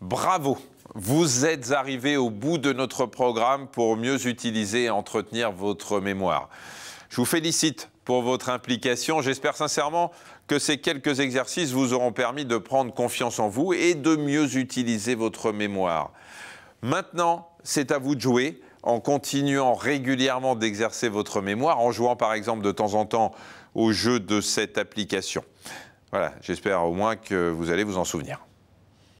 Bravo vous êtes arrivé au bout de notre programme pour mieux utiliser et entretenir votre mémoire. Je vous félicite pour votre implication. J'espère sincèrement que ces quelques exercices vous auront permis de prendre confiance en vous et de mieux utiliser votre mémoire. Maintenant, c'est à vous de jouer en continuant régulièrement d'exercer votre mémoire, en jouant par exemple de temps en temps au jeu de cette application. Voilà, j'espère au moins que vous allez vous en souvenir.